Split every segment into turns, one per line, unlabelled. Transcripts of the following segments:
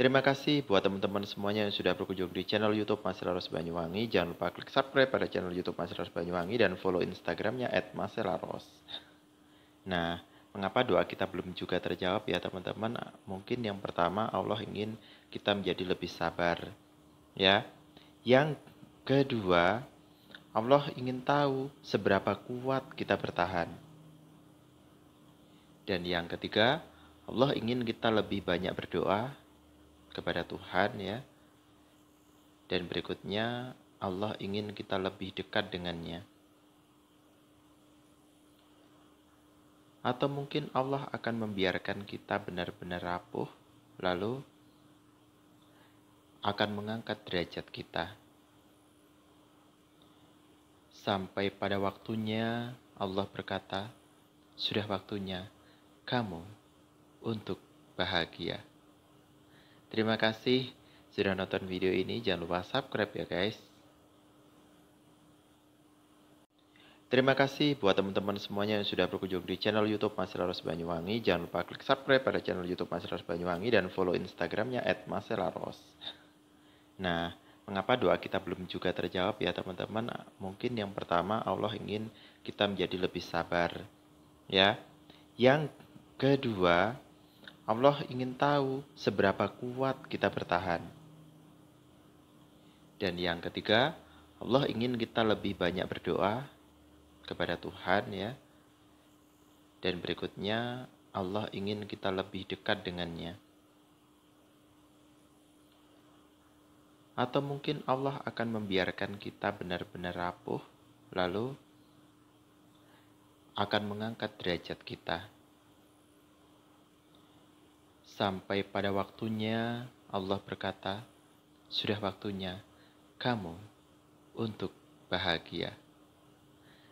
Terima kasih buat teman-teman semuanya yang sudah berkunjung di channel YouTube Mas Laros Banyuwangi. Jangan lupa klik subscribe pada channel YouTube Mas Laros Banyuwangi dan follow Instagramnya @maselaros. Nah, mengapa doa kita belum juga terjawab ya teman-teman? Mungkin yang pertama Allah ingin kita menjadi lebih sabar. Ya. Yang kedua, Allah ingin tahu seberapa kuat kita bertahan. Dan yang ketiga, Allah ingin kita lebih banyak berdoa kepada Tuhan ya. Dan berikutnya Allah ingin kita lebih dekat dengannya. Atau mungkin Allah akan membiarkan kita benar-benar rapuh lalu akan mengangkat derajat kita. Sampai pada waktunya Allah berkata, "Sudah waktunya kamu untuk bahagia." Terima kasih sudah nonton video ini. Jangan lupa subscribe ya guys. Terima kasih buat teman-teman semuanya yang sudah berkunjung di channel YouTube Mas Laros Banyuwangi. Jangan lupa klik subscribe pada channel YouTube Mas Laros Banyuwangi dan follow Instagramnya @maselaros. Nah, mengapa doa kita belum juga terjawab ya teman-teman? Mungkin yang pertama Allah ingin kita menjadi lebih sabar, ya. Yang kedua, Allah ingin tahu seberapa kuat kita bertahan. Dan yang ketiga, Allah ingin kita lebih banyak berdoa kepada Tuhan ya. Dan berikutnya, Allah ingin kita lebih dekat dengannya. Atau mungkin Allah akan membiarkan kita benar-benar rapuh, lalu akan mengangkat derajat kita. Sampai pada waktunya Allah berkata, "Sudah waktunya kamu untuk bahagia."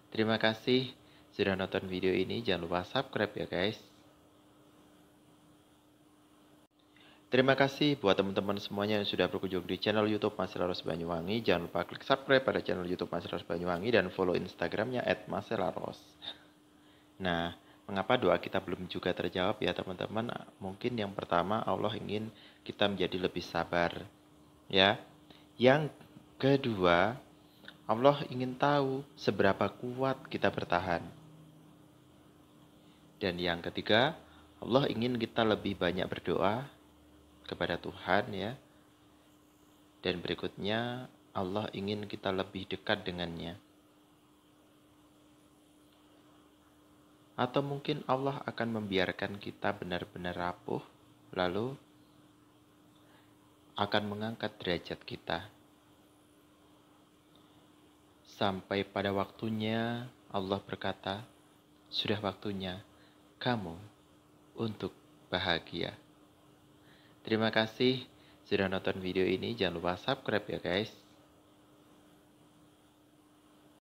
Terima kasih sudah nonton video ini. Jangan lupa subscribe ya, guys. Terima kasih buat teman-teman semuanya yang sudah berkunjung di channel YouTube Mas Laros Banyuwangi. Jangan lupa klik subscribe pada channel YouTube Mas Laros Banyuwangi dan follow Instagramnya @maselaros. Nah, Mengapa doa kita belum juga terjawab ya teman-teman? Mungkin yang pertama Allah ingin kita menjadi lebih sabar. Ya. Yang kedua, Allah ingin tahu seberapa kuat kita bertahan. Dan yang ketiga, Allah ingin kita lebih banyak berdoa kepada Tuhan ya. Dan berikutnya, Allah ingin kita lebih dekat dengannya. Atau mungkin Allah akan membiarkan kita benar-benar rapuh, lalu akan mengangkat derajat kita. Sampai pada waktunya, Allah berkata, "Sudah waktunya kamu untuk bahagia." Terima kasih sudah nonton video ini. Jangan lupa subscribe ya, guys.